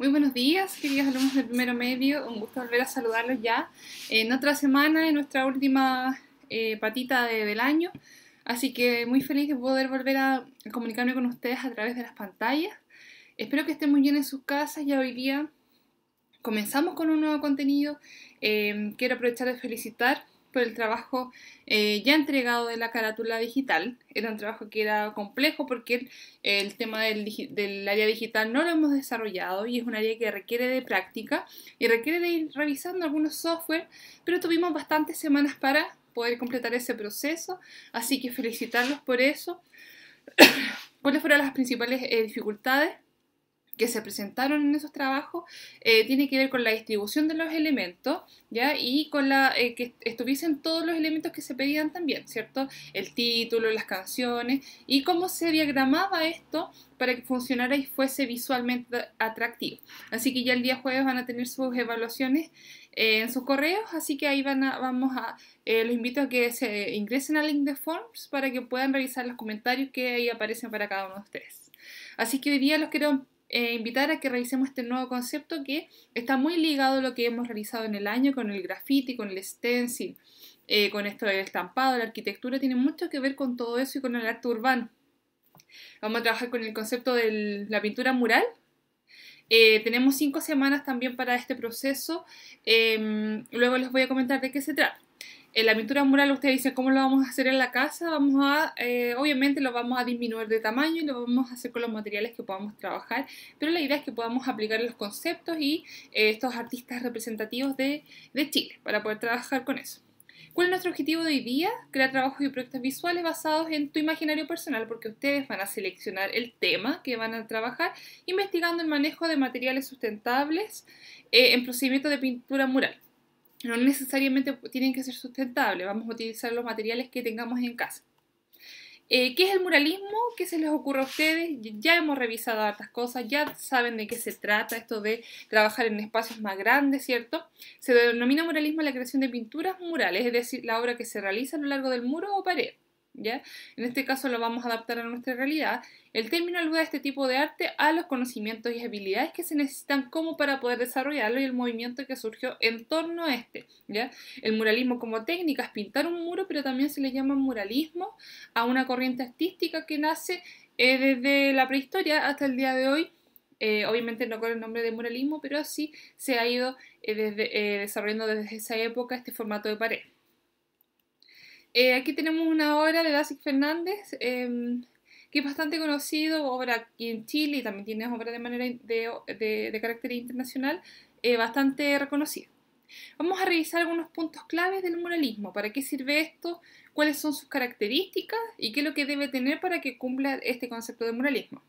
Muy buenos días, queridos alumnos del primero medio. Un gusto volver a saludarlos ya en otra semana, en nuestra última eh, patita del año. Así que muy feliz de poder volver a comunicarme con ustedes a través de las pantallas. Espero que estén muy bien en sus casas. y hoy día comenzamos con un nuevo contenido. Eh, quiero aprovechar de felicitar por el trabajo eh, ya entregado de la carátula digital. Era un trabajo que era complejo porque el, tema del, área digital no lo hemos desarrollado y es un área que requiere de práctica y requiere de ir revisando algunos software, pero tuvimos bastantes semanas para poder completar ese proceso, así que felicitarlos por eso. ¿Cuáles fueron las principales eh, dificultades? que se presentaron en esos trabajos eh, tiene que ver con la distribución de los elementos, ¿ya? Y con la eh, que estuviesen todos los elementos que se pedían también, ¿cierto? El título, las canciones y cómo se diagramaba esto para que funcionara y fuese visualmente atractivo. Así que ya el día jueves van a tener sus evaluaciones eh, en sus correos, así que ahí van a, vamos a, los invito a que se ingresen al link de Forms para que puedan revisar los comentarios que ahí aparecen para cada uno de ustedes. Así que hoy día los quiero eh, invitar a que realicemos este nuevo concepto que está muy ligado a lo que hemos realizado en el año con el graffiti, con el stencil, eh, con esto del estampado, la arquitectura, tiene mucho que ver con todo eso y con el arte urbano. Vamos a trabajar con el concepto de la pintura mural. Eh, tenemos cinco semanas también para este proceso. Em, luego les voy a comentar de qué se trata. En la pintura mural ustedes dicen, ¿cómo lo vamos a hacer en la casa? Vamos a, eh, obviamente lo vamos a disminuir de tamaño y lo vamos a hacer con los materiales que podamos trabajar, pero la idea es que podamos aplicar los conceptos y eh, estos artistas representativos de, Chile para poder trabajar con eso. ¿Cuál es nuestro objetivo de hoy día? Crear trabajos y proyectos visuales basados en tu imaginario personal, porque ustedes van a seleccionar el tema que van a trabajar, investigando el manejo de materiales sustentables eh, en procedimiento de pintura mural no necesariamente tienen que ser sustentables, vamos a utilizar los materiales que tengamos en casa. Eh, ¿Qué es el muralismo? ¿Qué se les ocurre a ustedes? Ya hemos revisado hartas cosas, ya saben de qué se trata esto de trabajar en espacios más grandes, ¿cierto? Se denomina muralismo la creación de pinturas murales, es decir, la obra que se realiza a lo largo del muro o pared. En este caso lo vamos a adaptar a nuestra realidad. El término alude a este tipo de arte a los conocimientos y habilidades que se necesitan como para poder desarrollarlo y el movimiento que surgió en torno a este, El muralismo como técnica es pintar un muro, pero también se le llama muralismo a una corriente artística que nace eh, desde la prehistoria hasta el día de hoy. Eh, obviamente no con el nombre de muralismo, pero sí se ha ido eh, eh, desarrollando desde esa época este formato de pared. Eh, aquí tenemos una obra de Dásic Fernández, em, que es bastante conocido, obra aquí en Chile y también tiene obra de, manera de, carácter internacional, eh, bastante reconocida. Vamos a revisar algunos puntos claves del muralismo, para qué sirve esto, cuáles son sus características y qué es lo que debe tener para que cumpla este concepto de muralismo.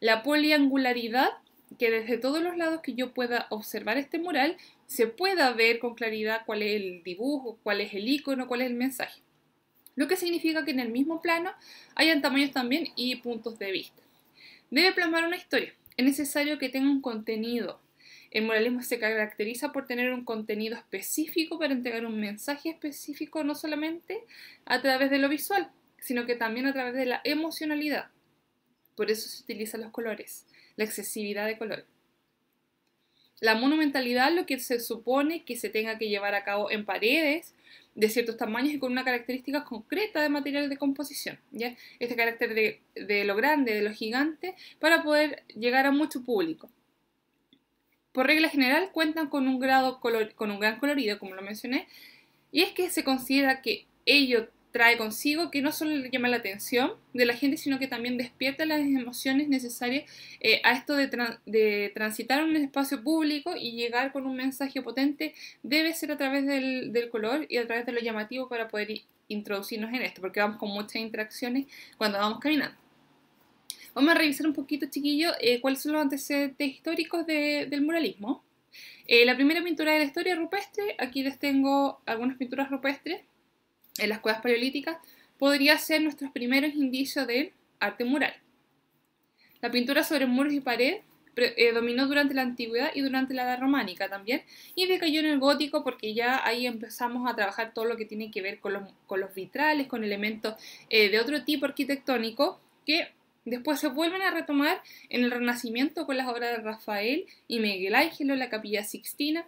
La poliangularidad, que desde todos los lados que yo pueda observar este mural, se pueda ver con claridad cuál es el dibujo, cuál es el icono, cuál es el mensaje lo que significa que en el mismo plano hayan tamaños también y puntos de vista. Debe plasmar una historia. Es necesario que tenga un contenido. El moralismo se caracteriza por tener un contenido específico para entregar un mensaje específico no solamente a través de lo visual, sino que también a través de la emocionalidad. Por eso se utilizan los colores, la excesividad de color. La monumentalidad lo que se supone que se tenga que llevar a cabo en paredes, de ciertos tamaños y con una característica concreta de material de composición. ¿ya? Este carácter de, de lo grande, de lo gigante, para poder llegar a mucho público. Por regla general cuentan con un, grado con un gran colorido, como lo mencioné, y es que se considera que ello trae consigo que no solo llama la atención de la gente, sino que también despierta las emociones necesarias eh, a esto de, de, transitar un espacio público y llegar con un mensaje potente, debe ser a través del, color y a través de lo llamativo para poder introducirnos en esto, porque vamos con muchas interacciones cuando vamos caminando. Vamos a revisar un poquito, chiquillo, eh, cuáles son los antecedentes históricos del muralismo. Eh, la primera pintura de la historia rupestre, aquí les tengo algunas pinturas rupestres en las cuevas paleolíticas podría ser nuestros primeros indicios del arte mural. La pintura sobre muros y pared eh, dominó durante la antigüedad y durante la edad románica también, y decayó en el gótico porque ya ahí empezamos a trabajar todo lo que tiene que ver con los, vitrales, con elementos eh, de otro tipo arquitectónico que después se vuelven a retomar en el Renacimiento con las obras de Rafael y Miguel Ángel, la Capilla Sixtina,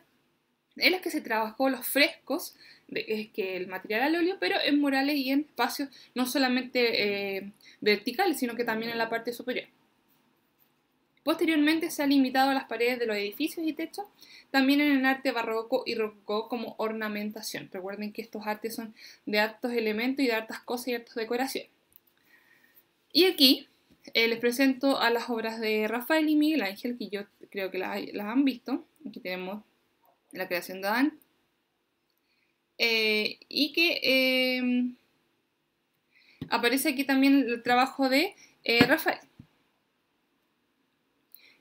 en las que se trabajó los frescos, de, es que el material al óleo, pero en murales y en espacios no solamente eh, verticales, sino que también en la parte superior. Posteriormente se ha limitado a las paredes de los edificios y techos, también en el arte barroco y rococó como ornamentación. Recuerden que estos artes son de altos elementos y de hartas cosas y altas decoraciones. Y aquí eh, les presento a las obras de Rafael y Miguel Ángel, que yo creo que las, las han visto. Aquí tenemos la creación de Adán, eh, y que em, aparece aquí también el trabajo de eh, Rafael.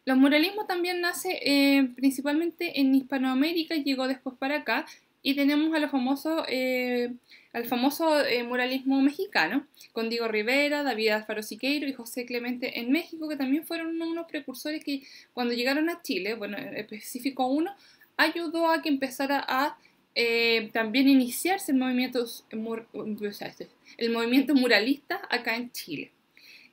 Los muralismos también nace eh, principalmente en Hispanoamérica, llegó después para acá, y tenemos al famoso muralismo mexicano, con Diego Rivera, David Alfaro Siqueiro y José Clemente en México, que también fueron unos precursores que cuando llegaron a Chile, bueno, en específico uno, ayudó a que empezara a eh, también iniciarse el movimiento, este, el movimiento muralista acá en Chile.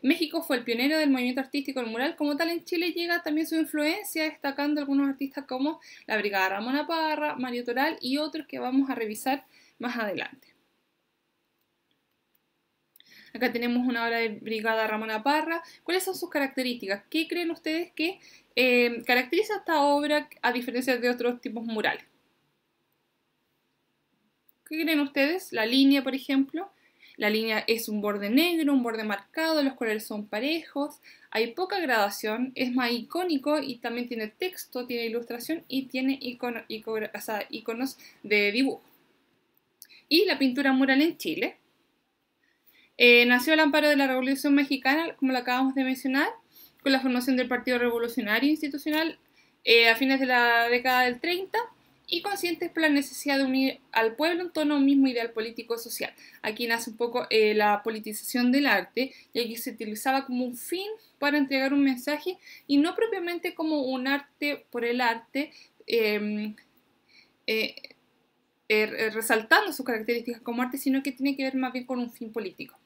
México fue el pionero del movimiento artístico del mural, como tal en Chile llega también su influencia, destacando algunos artistas como la Brigada Ramona Parra, Mario Toral y otros que vamos a revisar más adelante. Acá tenemos una obra de Brigada Ramona Parra. ¿Cuáles son sus características? ¿Qué creen ustedes que eh, caracteriza esta obra a diferencia de otros tipos murales? ¿Qué creen ustedes? La línea, por ejemplo. La línea es un borde negro, un borde marcado, los colores son parejos, hay poca gradación, es más icónico y también tiene texto, tiene ilustración y tiene iconos de dibujo. Y la pintura mural en Chile, eh, nació el amparo de la Revolución Mexicana, como lo acabamos de mencionar, con la formación del Partido Revolucionario Institucional eh, a fines de la década del 30 y conscientes por la necesidad de unir al pueblo en torno a un mismo ideal político-social. Aquí nace un poco eh, la politización del arte, y aquí se utilizaba como un fin para entregar un mensaje y no propiamente como un arte por el arte, em, resaltando sus características como arte, sino que tiene que ver más bien con un fin político.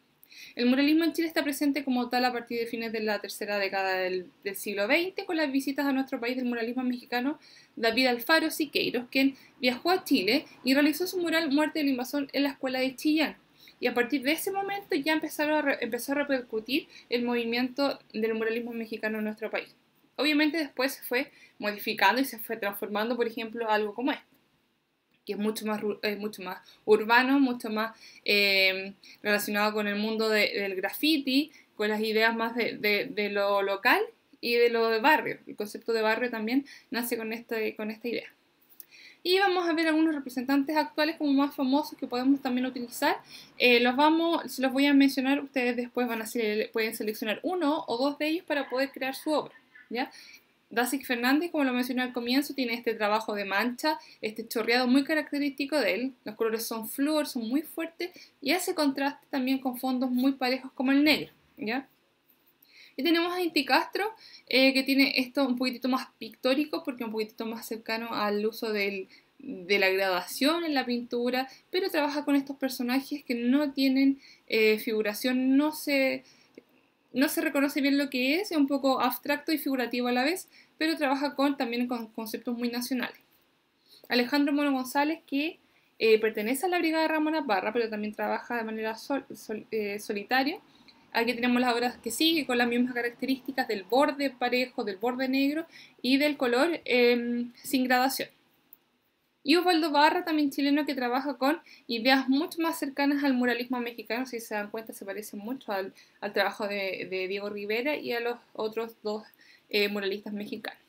El muralismo en Chile está presente como tal a partir de fines de la tercera década del, siglo XX, con las visitas a nuestro país del muralismo mexicano David Alfaro Siqueiros, quien viajó a Chile y realizó su mural Muerte del Invasor en la escuela de Chillán. Y a partir de ese momento ya empezaron a empezó a repercutir el movimiento del muralismo mexicano en nuestro país. Obviamente después se fue modificando y se fue transformando, por ejemplo, algo como esto que es mucho más, eh, mucho más urbano, mucho más eh, relacionado con el mundo del graffiti, con las ideas más de, lo local y de lo de barrio. El concepto de barrio también nace con, este, con esta idea. Y vamos a ver algunos representantes actuales como más famosos que podemos también utilizar. Eh, los vamos, se los voy a mencionar, ustedes después van a pueden seleccionar uno o dos de ellos para poder crear su obra. ¿ya? Dasic Fernández, como lo mencioné al comienzo, tiene este trabajo de mancha, este chorreado muy característico de él. Los colores son flúor, son muy fuertes y hace contraste también con fondos muy parejos como el negro. Y tenemos a Inti Castro, eh, que tiene esto un poquitito más pictórico, porque un poquitito más cercano al uso de la gradación en la pintura, pero trabaja con estos personajes que no tienen eh, figuración, no se no se reconoce bien lo que es, es un poco abstracto y figurativo a la vez, pero trabaja con, también con conceptos muy nacionales. Alejandro Mono González, que eh, pertenece a la Brigada Ramona Barra, pero también trabaja de manera eh, solitaria. Aquí tenemos las obras que sigue con las mismas características del borde parejo, del borde negro y del color em, sin gradación. Y Osvaldo Barra, también chileno, que trabaja con ideas mucho más cercanas al muralismo mexicano, si se dan cuenta, se parece mucho al, trabajo de, Diego Rivera y a los otros dos eh, muralistas mexicanos.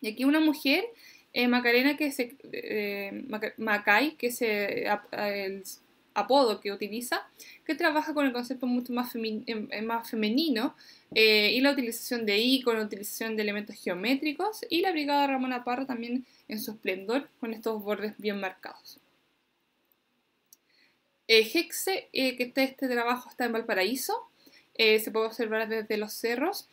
Y aquí una mujer, eh, Macarena, que se, eh, Macay, que se, apodo que utiliza, que trabaja con el concepto mucho más, em, em, femenino eh, y la utilización de la utilización de elementos geométricos y la brigada Ramona Parra también en su esplendor con estos bordes bien marcados. Eh, eh que este, trabajo está en Valparaíso, eh, se puede observar desde los cerros,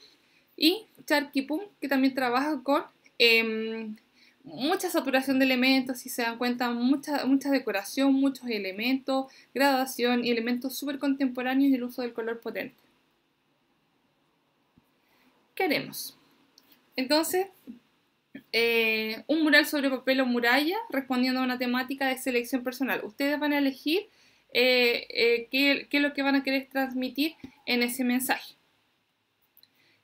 y Charquipum, que también trabaja con em, mucha saturación de elementos, si se dan cuenta, mucha, mucha decoración, muchos elementos, graduación y elementos súper contemporáneos y el uso del color potente. ¿Qué haremos? Entonces, eh, un mural sobre papel o muralla respondiendo a una temática de selección personal. Ustedes van a elegir eh, eh, qué, qué es lo que van a querer transmitir en ese mensaje.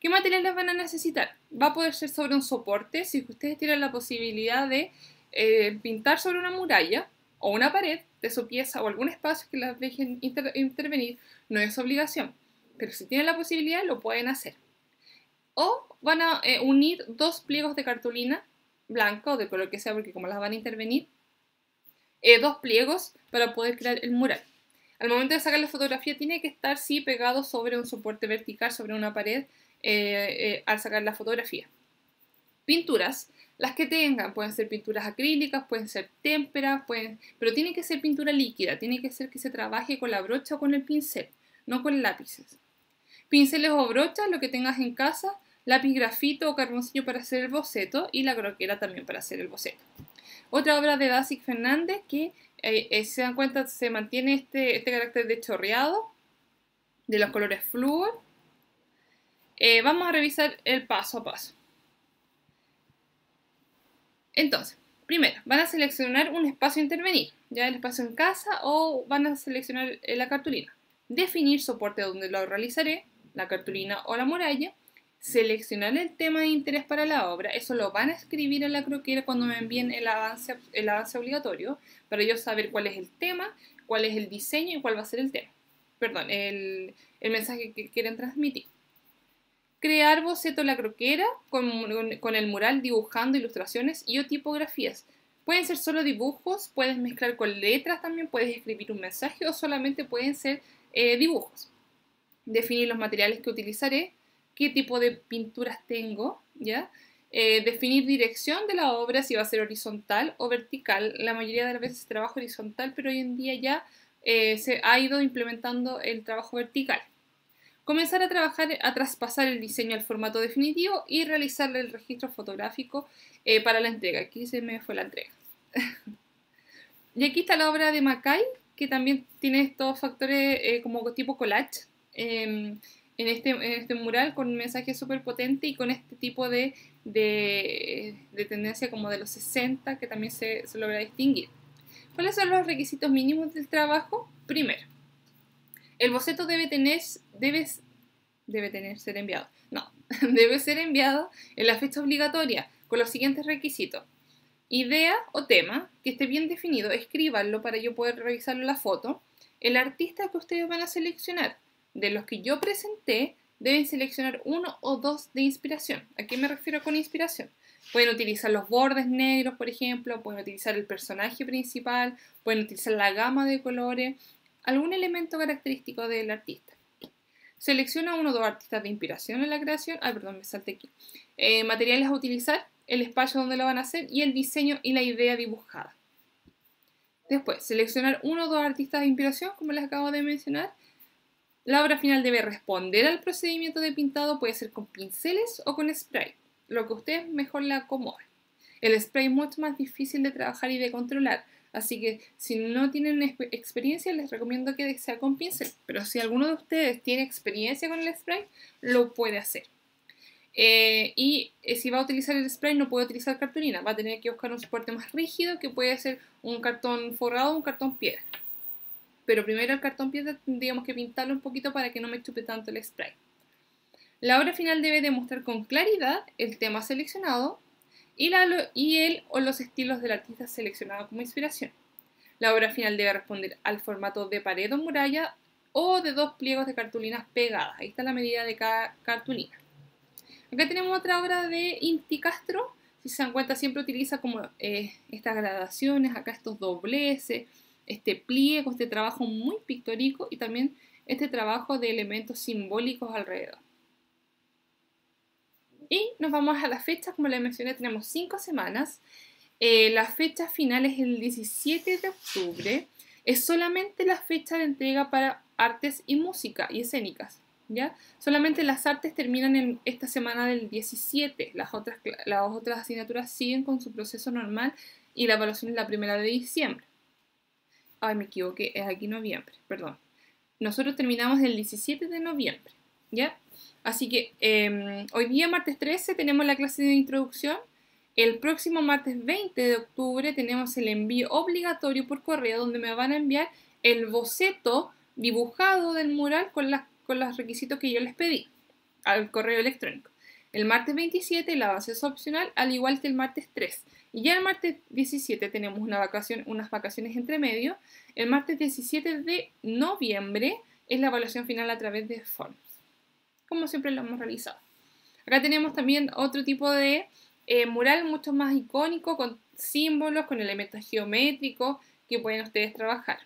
¿Qué materiales van a necesitar? Va a poder ser sobre un soporte, si ustedes tienen la posibilidad de eh, pintar sobre una muralla o una pared de su pieza o algún espacio que las dejen intervenir, no es obligación, pero si tienen la posibilidad lo pueden hacer. O van a eh, unir dos pliegos de cartulina blanca o de color que sea, porque como las van a intervenir, eh, dos pliegos para poder crear el mural. Al momento de sacar la fotografía tiene que estar sí pegado sobre un soporte vertical, sobre una pared, eh, eh, al sacar la fotografía. Pinturas, las que tengan, pueden ser pinturas acrílicas, pueden ser témperas, pueden, pero tiene que ser pintura líquida, tiene que ser que se trabaje con la brocha o con el pincel, no con lápices. Pinceles o brochas, lo que tengas en casa, lápiz grafito o carboncillo para hacer el boceto y la croquera también para hacer el boceto. Otra obra de Dasik Fernández que, eh, se dan cuenta, se mantiene este, este carácter de chorreado de los colores flúor eh, vamos a revisar el paso a paso. Entonces, primero, van a seleccionar un espacio a intervenir, ya el espacio en casa o van a seleccionar eh, la cartulina. Definir soporte donde lo realizaré, la cartulina o la muralla. Seleccionar el tema de interés para la obra, eso lo van a escribir en la croquera cuando me envíen el avance, obligatorio, para yo saber cuál es el tema, cuál es el diseño y cuál va a ser el tema. Perdón, el mensaje que quieren transmitir crear boceto la croquera con, el mural dibujando ilustraciones y o tipografías. Pueden ser solo dibujos, puedes mezclar con letras también, puedes escribir un mensaje o solamente pueden ser eh, dibujos. Definir los materiales que utilizaré, qué tipo de pinturas tengo, ¿ya? Eh, definir dirección de la obra, si va a ser horizontal o vertical. La mayoría de las veces trabajo horizontal, pero hoy en día ya eh, se ha ido implementando el trabajo vertical comenzar a trabajar, a traspasar el diseño al formato definitivo y realizar el registro fotográfico eh, para la entrega. Aquí se me fue la entrega. y aquí está la obra de Mackay, que también tiene estos factores eh, como tipo collage em, este, en, este, mural con un mensaje súper potente y con este tipo de, de, tendencia como de los 60 que también se, se logra distinguir. ¿Cuáles son los requisitos mínimos del trabajo? Primero, el boceto debe tener, debe, debe tener, ser enviado. No, debe ser enviado en la fecha obligatoria con los siguientes requisitos. Idea o tema que esté bien definido, escríbanlo para yo poder revisarlo en la foto. El artista que ustedes van a seleccionar, de los que yo presenté, deben seleccionar uno o dos de inspiración. ¿A qué me refiero con inspiración? Pueden utilizar los bordes negros, por ejemplo, pueden utilizar el personaje principal, pueden utilizar la gama de colores, algún elemento característico del artista. Selecciona uno o dos artistas de inspiración en la creación. Ay, perdón, me salté aquí. Eh, materiales a utilizar, el espacio donde lo van a hacer y el diseño y la idea dibujada. Después, seleccionar uno o dos artistas de inspiración, como les acabo de mencionar. La obra final debe responder al procedimiento de pintado, puede ser con pinceles o con spray, lo que usted mejor le acomode. El spray es mucho más difícil de trabajar y de controlar, Así que si no tienen experiencia, les recomiendo que sea con pincel. Pero si alguno de ustedes tiene experiencia con el spray, lo puede hacer. Eh, y eh, si va a utilizar el spray, no puede utilizar cartulina. Va a tener que buscar un soporte más rígido, que puede ser un cartón forrado o un cartón piedra. Pero primero el cartón piedra tendríamos que pintarlo un poquito para que no me estupe tanto el spray. La obra final debe demostrar con claridad el tema seleccionado, y, la, el o los estilos del artista seleccionado como inspiración. La obra final debe responder al formato de pared o muralla o de dos pliegos de cartulinas pegadas. Ahí está la medida de cada cartulina. Acá tenemos otra obra de Inti Castro. Si se dan cuenta, siempre utiliza como eh, estas gradaciones, acá estos dobleces, este pliego, este trabajo muy pictórico y también este trabajo de elementos simbólicos alrededor. Y nos vamos a las fecha. como les mencioné, tenemos cinco semanas. Eh, la fecha final es el 17 de octubre. Es solamente la fecha de entrega para artes y música y escénicas. ¿ya? Solamente las artes terminan en esta semana del 17. Las otras, las otras asignaturas siguen con su proceso normal y la evaluación es la primera de diciembre. Ay, me equivoqué, es aquí noviembre, perdón. Nosotros terminamos el 17 de noviembre, ¿ya? Así que em, hoy día, martes 13, tenemos la clase de introducción. El próximo martes 20 de octubre tenemos el envío obligatorio por correo donde me van a enviar el boceto dibujado del mural con, con los requisitos que yo les pedí al correo electrónico. El martes 27 la base es opcional, al igual que el martes 3. Y ya el martes 17 tenemos unas vacaciones entre medio. El martes 17 de noviembre es la evaluación final a través de FORM como siempre lo hemos realizado. Acá tenemos también otro tipo de eh, mural mucho más icónico, con símbolos, con elementos geométricos que pueden ustedes trabajar.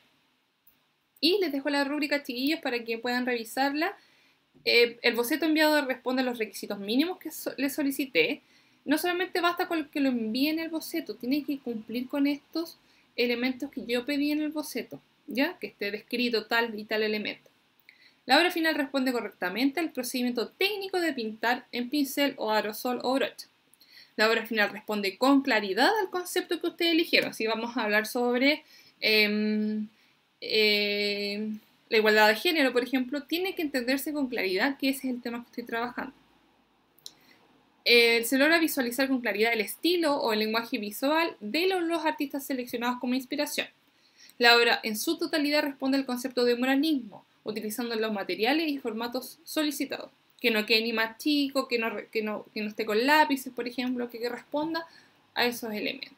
Y les dejo la rúbrica, chiquillos, para que puedan revisarla. Eh, el boceto enviado responde a los requisitos mínimos que les solicité. No solamente basta con que lo envíen el boceto, tiene que cumplir con estos elementos que yo pedí en el boceto, ¿ya? Que esté descrito tal y tal elemento. La obra final responde correctamente al procedimiento técnico de pintar en pincel o aerosol o brocha. La obra final responde con claridad al concepto que ustedes eligieron. Si vamos a hablar sobre em, em, la igualdad de género, por ejemplo, tiene que entenderse con claridad que ese es el tema que estoy trabajando. Eh, se logra visualizar con claridad el estilo o el lenguaje visual de los, los artistas seleccionados como inspiración. La obra en su totalidad responde al concepto de muralismo utilizando los materiales y formatos solicitados. Que no quede ni más chico, que no, que no, esté con lápices, por ejemplo, que, responda a esos elementos.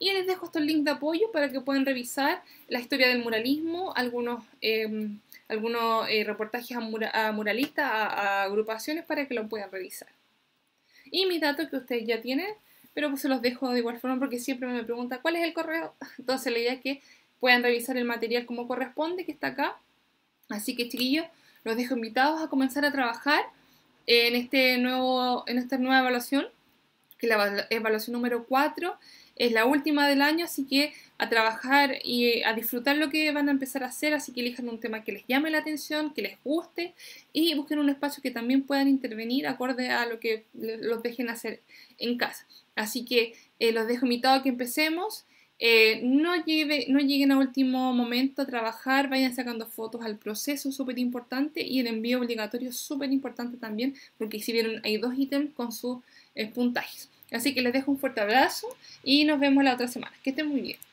Y les dejo estos links de apoyo para que puedan revisar la historia del muralismo, algunos, em, algunos eh, reportajes a, muralistas, a, agrupaciones para que lo puedan revisar. Y mis datos que ustedes ya tienen, pero pues se los dejo de igual forma porque siempre me pregunta cuál es el correo. Entonces la idea es que puedan revisar el material como corresponde, que está acá, Así que chiquillos, los dejo invitados a comenzar a trabajar en, este nuevo, en esta nueva evaluación, que la evaluación número 4 es la última del año, así que a trabajar y a disfrutar lo que van a empezar a hacer, así que elijan un tema que les llame la atención, que les guste y busquen un espacio que también puedan intervenir acorde a lo que los dejen hacer en casa. Así que eh, los dejo invitados a que empecemos eh, no, lleve, no lleguen a último momento a trabajar, vayan sacando fotos al proceso, súper importante, y el envío obligatorio, súper importante también, porque si vieron, hay dos ítems con sus eh, puntajes. Así que les dejo un fuerte abrazo y nos vemos la otra semana. Que estén muy bien.